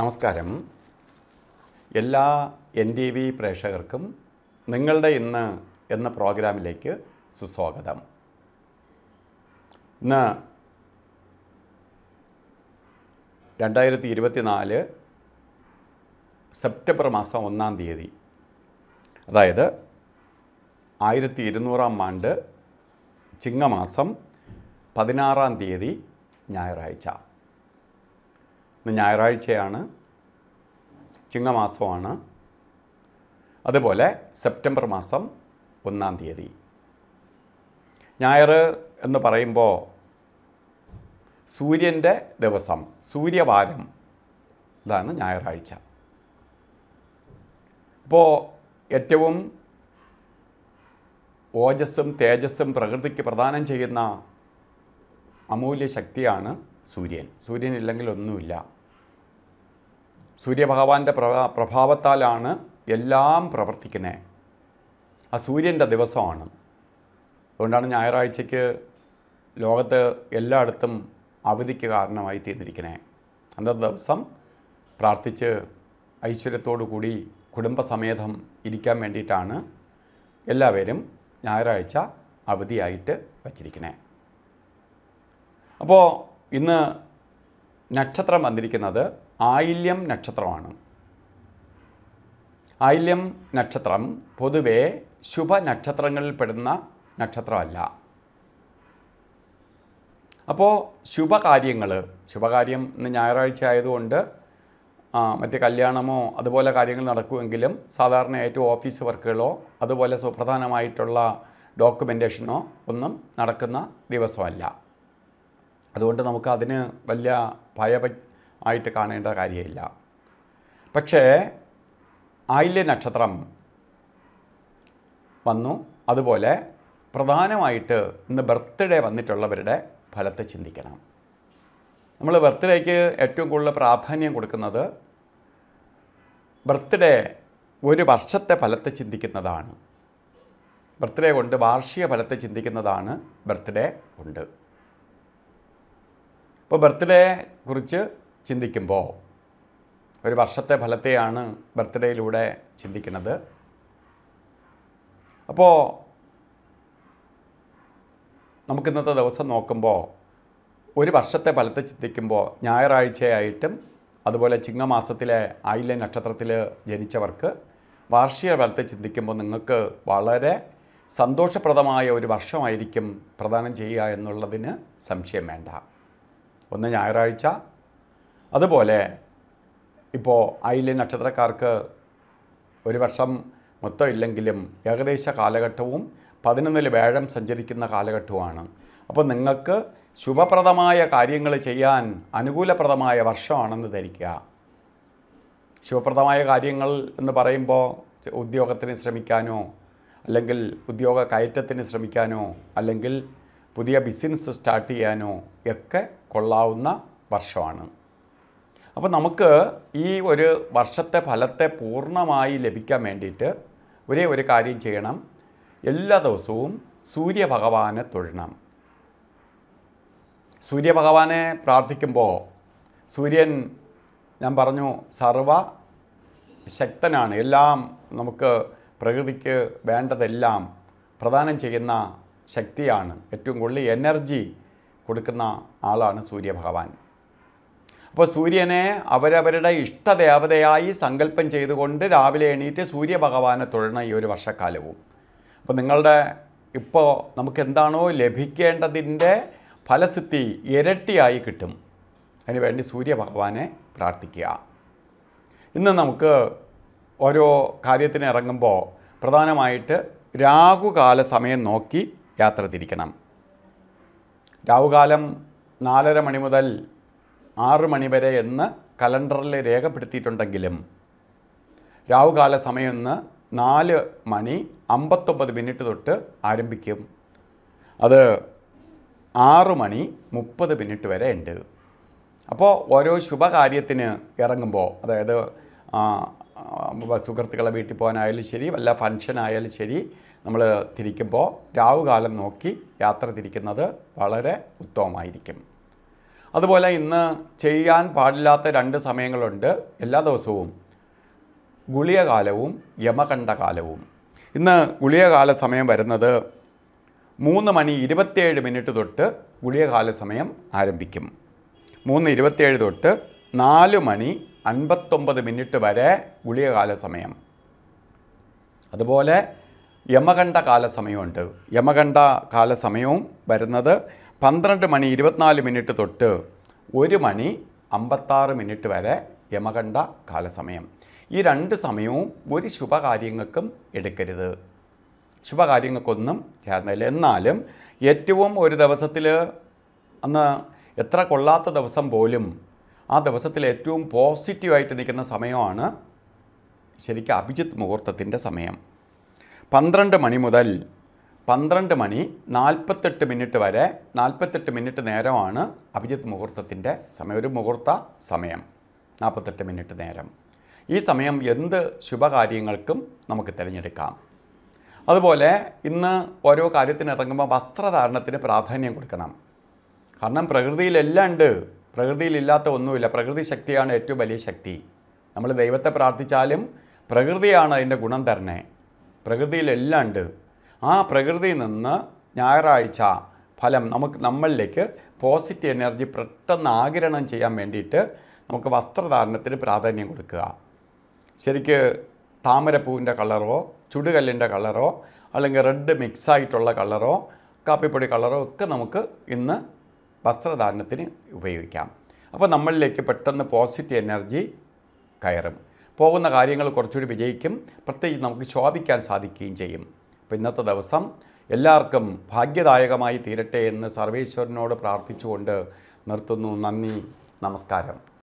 നമസ്കാരം എല്ലാ N T V പ്രേക്ഷകർക്കും നിങ്ങളുടെ ഇന്ന് എന്ന പ്രോഗ്രാമിലേക്ക് സുസ്വാഗതം ഇന്ന് രണ്ടായിരത്തി ഇരുപത്തിനാല് സെപ്റ്റംബർ മാസം ഒന്നാം തീയതി അതായത് ആയിരത്തി ഇരുന്നൂറാം ആണ്ട് ചിങ്ങമാസം പതിനാറാം തീയതി ഞായറാഴ്ച ഇന്ന് ഞായറാഴ്ചയാണ് ചിങ്ങമാസമാണ് അതുപോലെ സെപ്റ്റംബർ മാസം ഒന്നാം തീയതി ഞായർ എന്ന് പറയുമ്പോൾ സൂര്യൻ്റെ ദിവസം സൂര്യവാരം ഇതാണ് ഞായറാഴ്ച അപ്പോൾ ഏറ്റവും ഓജസ്സും തേജസ്സും പ്രകൃതിക്ക് പ്രദാനം ചെയ്യുന്ന അമൂല്യ ശക്തിയാണ് സൂര്യൻ സൂര്യനില്ലെങ്കിൽ ഒന്നുമില്ല സൂര്യഭഗവാന്റെ പ്രഭാ പ്രഭാവത്താലാണ് എല്ലാം പ്രവർത്തിക്കുന്നത് ആ സൂര്യൻ്റെ ദിവസമാണ് അതുകൊണ്ടാണ് ഞായറാഴ്ചയ്ക്ക് ലോകത്ത് എല്ലായിടത്തും അവധിക്ക് കാരണമായി തീർന്നിരിക്കുന്നത് അന്നത്തെ ദിവസം പ്രാർത്ഥിച്ച് ഐശ്വര്യത്തോടു കൂടി കുടുംബസമേതം ഇരിക്കാൻ വേണ്ടിയിട്ടാണ് എല്ലാവരും ഞായറാഴ്ച അവധിയായിട്ട് വച്ചിരിക്കുന്നത് അപ്പോൾ ഇന്ന് നക്ഷത്രം വന്നിരിക്കുന്നത് ആയില്യം നക്ഷത്രമാണ് ആയില്യം നക്ഷത്രം പൊതുവെ ശുഭനക്ഷത്രങ്ങളിൽപ്പെടുന്ന നക്ഷത്രമല്ല അപ്പോൾ ശുഭകാര്യങ്ങൾ ശുഭകാര്യം ഇന്ന് ഞായറാഴ്ച ആയതുകൊണ്ട് മറ്റ് കല്യാണമോ അതുപോലെ കാര്യങ്ങൾ നടക്കുമെങ്കിലും സാധാരണയായിട്ട് ഓഫീസ് വർക്കുകളോ അതുപോലെ സുപ്രധാനമായിട്ടുള്ള ഡോക്യുമെൻറ്റേഷനോ ഒന്നും നടക്കുന്ന ദിവസമല്ല അതുകൊണ്ട് നമുക്ക് അതിന് വലിയ ഭയപ ആയിട്ട് കാണേണ്ട കാര്യമില്ല പക്ഷേ ആയില്യ നക്ഷത്രം വന്നു അതുപോലെ പ്രധാനമായിട്ട് ഇന്ന് ബർത്ത്ഡേ വന്നിട്ടുള്ളവരുടെ ഫലത്തെ ചിന്തിക്കണം നമ്മൾ ബർത്ത്ഡേക്ക് ഏറ്റവും കൂടുതൽ പ്രാധാന്യം കൊടുക്കുന്നത് ബർത്ത്ഡേ ഒരു വർഷത്തെ ഫലത്തെ ചിന്തിക്കുന്നതാണ് ബർത്ത്ഡേ കൊണ്ട് വാർഷിക ഫലത്തെ ചിന്തിക്കുന്നതാണ് ബർത്ത്ഡേ ഉണ്ട് ഇപ്പോൾ ബർത്ത്ഡേ കുറിച്ച് ചിന്തിക്കുമ്പോൾ ഒരു വർഷത്തെ ഫലത്തെയാണ് ബർത്ത്ഡേയിലൂടെ ചിന്തിക്കുന്നത് അപ്പോൾ നമുക്കിന്നത്തെ ദിവസം നോക്കുമ്പോൾ ഒരു വർഷത്തെ ഫലത്തെ ചിന്തിക്കുമ്പോൾ ഞായറാഴ്ചയായിട്ടും അതുപോലെ ചിങ്ങമാസത്തിലെ ആയില്യ നക്ഷത്രത്തിൽ ജനിച്ചവർക്ക് വാർഷിക ഫലത്തെ ചിന്തിക്കുമ്പോൾ നിങ്ങൾക്ക് വളരെ സന്തോഷപ്രദമായ ഒരു വർഷമായിരിക്കും പ്രദാനം ചെയ്യുക എന്നുള്ളതിന് സംശയം വേണ്ട ഒന്ന് ഞായറാഴ്ച അതുപോലെ ഇപ്പോൾ അയിലെ നക്ഷത്രക്കാർക്ക് ഒരു വർഷം മൊത്തം ഇല്ലെങ്കിലും ഏകദേശ കാലഘട്ടവും പതിനൊന്നിൽ വേഴം സഞ്ചരിക്കുന്ന കാലഘട്ടവുമാണ് അപ്പോൾ നിങ്ങൾക്ക് ശുഭപ്രദമായ കാര്യങ്ങൾ ചെയ്യാൻ അനുകൂലപ്രദമായ വർഷമാണെന്ന് ധരിക്കുക ശുഭപ്രദമായ കാര്യങ്ങൾ എന്ന് പറയുമ്പോൾ ഉദ്യോഗത്തിന് ശ്രമിക്കാനോ അല്ലെങ്കിൽ ഉദ്യോഗ കയറ്റത്തിന് ശ്രമിക്കാനോ അല്ലെങ്കിൽ പുതിയ ബിസിനസ് സ്റ്റാർട്ട് ചെയ്യാനോ ഒക്കെ കൊള്ളാവുന്ന വർഷമാണ് അപ്പോൾ നമുക്ക് ഈ ഒരു വർഷത്തെ ഫലത്തെ പൂർണ്ണമായി ലഭിക്കാൻ വേണ്ടിയിട്ട് ഒരേ ഒരു കാര്യം ചെയ്യണം എല്ലാ ദിവസവും സൂര്യഭഗവാനെ തൊഴണം സൂര്യഭഗവാനെ പ്രാർത്ഥിക്കുമ്പോൾ സൂര്യൻ ഞാൻ പറഞ്ഞു സർവ ശക്തനാണ് എല്ലാം നമുക്ക് പ്രകൃതിക്ക് വേണ്ടതെല്ലാം പ്രദാനം ചെയ്യുന്ന ശക്തിയാണ് ഏറ്റവും കൂടുതൽ എനർജി കൊടുക്കുന്ന ആളാണ് സൂര്യഭഗവാൻ അപ്പോൾ സൂര്യനെ അവരവരുടെ ഇഷ്ടദേവതയായി സങ്കല്പം ചെയ്തുകൊണ്ട് രാവിലെ എണീറ്റ് സൂര്യഭഗവാനെ തൊഴണം ഈ ഒരു വർഷക്കാലവും അപ്പോൾ നിങ്ങളുടെ ഇപ്പോൾ നമുക്ക് എന്താണോ ലഭിക്കേണ്ടതിൻ്റെ ഫലസിദ്ധി ഇരട്ടിയായി കിട്ടും അതിനുവേണ്ടി സൂര്യഭഗവാനെ പ്രാർത്ഥിക്കുക ഇന്ന് നമുക്ക് ഓരോ കാര്യത്തിന് ഇറങ്ങുമ്പോൾ പ്രധാനമായിട്ട് രാഹുകാല സമയം നോക്കി യാത്ര തിരിക്കണം രാഹുകാലം നാലര മണി മുതൽ ആറ് മണിവരെ എന്ന് കലണ്ടറിൽ രേഖപ്പെടുത്തിയിട്ടുണ്ടെങ്കിലും രാവുകാല സമയം ഇന്ന് നാല് മണി അമ്പത്തൊമ്പത് മിനിറ്റ് തൊട്ട് ആരംഭിക്കും അത് ആറ് മണി മുപ്പത് മിനിറ്റ് വരെ ഉണ്ട് അപ്പോൾ ഓരോ ശുഭകാര്യത്തിന് ഇറങ്ങുമ്പോൾ അതായത് സുഹൃത്തുക്കളെ വീട്ടിൽ പോകാനായാലും ശരി വല്ല ഫങ്ഷൻ ആയാലും ശരി നമ്മൾ തിരിക്കുമ്പോൾ രാവുകാലം നോക്കി യാത്ര തിരിക്കുന്നത് വളരെ ഉത്തമമായിരിക്കും അതുപോലെ ഇന്ന് ചെയ്യാൻ പാടില്ലാത്ത രണ്ട് സമയങ്ങളുണ്ട് എല്ലാ ദിവസവും ഗുളികകാലവും യമകണ്ഠകാലവും ഇന്ന് ഗുളികകാല സമയം വരുന്നത് മൂന്ന് മണി ഇരുപത്തിയേഴ് മിനിറ്റ് തൊട്ട് ഗുളികകാല സമയം ആരംഭിക്കും മൂന്ന് ഇരുപത്തിയേഴ് തൊട്ട് നാല് മണി അൻപത്തൊമ്പത് മിനിറ്റ് വരെ ഗുളികകാല സമയം അതുപോലെ യമകണ്ഠ കാല സമയമുണ്ട് യമകണ്ഠ കാല സമയവും വരുന്നത് പന്ത്രണ്ട് മണി ഇരുപത്തിനാല് മിനിറ്റ് തൊട്ട് ഒരു മണി അമ്പത്താറ് മിനിറ്റ് വരെ യമകണ്ഠ കാലസമയം ഈ രണ്ട് സമയവും ഒരു ശുഭകാര്യങ്ങൾക്കും എടുക്കരുത് ശുഭകാര്യങ്ങൾക്കൊന്നും ചേർന്നില്ല എന്നാലും ഏറ്റവും ഒരു ദിവസത്തിൽ അന്ന് എത്ര കൊള്ളാത്ത ദിവസം പോലും ആ ദിവസത്തിൽ ഏറ്റവും പോസിറ്റീവായിട്ട് നിൽക്കുന്ന സമയമാണ് ശരിക്കും അഭിജിത്ത് മുഹൂർത്തത്തിൻ്റെ സമയം പന്ത്രണ്ട് മണി മുതൽ പന്ത്രണ്ട് മണി നാൽപ്പത്തെട്ട് മിനിറ്റ് വരെ നാൽപ്പത്തെട്ട് മിനിറ്റ് നേരമാണ് അഭിജിത്ത് മുഹൂർത്തത്തിൻ്റെ സമയം ഒരു മുഹൂർത്ത സമയം നാൽപ്പത്തെട്ട് മിനിറ്റ് നേരം ഈ സമയം എന്ത് ശുഭകാര്യങ്ങൾക്കും നമുക്ക് തിരഞ്ഞെടുക്കാം അതുപോലെ ഇന്ന് ഓരോ കാര്യത്തിന് ഇറങ്ങുമ്പോൾ വസ്ത്രധാരണത്തിന് പ്രാധാന്യം കൊടുക്കണം കാരണം പ്രകൃതിയിലെല്ലാം ഉണ്ട് പ്രകൃതിയിലില്ലാത്ത ഒന്നുമില്ല പ്രകൃതി ശക്തിയാണ് ഏറ്റവും വലിയ ശക്തി നമ്മൾ ദൈവത്തെ പ്രാർത്ഥിച്ചാലും പ്രകൃതിയാണ് അതിൻ്റെ ഗുണം തരണേ പ്രകൃതിയിലെല്ലാം ഉണ്ട് ആ പ്രകൃതിയിൽ നിന്ന് ഞായറാഴ്ച ഫലം നമുക്ക് നമ്മളിലേക്ക് പോസിറ്റീവ് എനർജി പെട്ടെന്ന് ആകിരണം ചെയ്യാൻ വേണ്ടിയിട്ട് നമുക്ക് വസ്ത്രധാരണത്തിന് പ്രാധാന്യം കൊടുക്കുക ശരിക്ക് താമരപ്പൂവിൻ്റെ കളറോ ചുടുകല്ലിൻ്റെ കളറോ അല്ലെങ്കിൽ റെഡ് മിക്സ് ആയിട്ടുള്ള കളറോ കാപ്പിപ്പൊടി കളറോ ഒക്കെ നമുക്ക് ഇന്ന് വസ്ത്രധാരണത്തിന് ഉപയോഗിക്കാം അപ്പോൾ നമ്മളിലേക്ക് പെട്ടെന്ന് പോസിറ്റീവ് എനർജി കയറും പോകുന്ന കാര്യങ്ങൾ കുറച്ചുകൂടി വിജയിക്കും പ്രത്യേകിച്ച് നമുക്ക് ശോഭിക്കാൻ സാധിക്കുകയും ചെയ്യും അപ്പം ഇന്നത്തെ ദിവസം എല്ലാവർക്കും ഭാഗ്യദായകമായി തീരട്ടെ എന്ന് സർവേശ്വരനോട് പ്രാർത്ഥിച്ചുകൊണ്ട് നിർത്തുന്നു നന്ദി നമസ്കാരം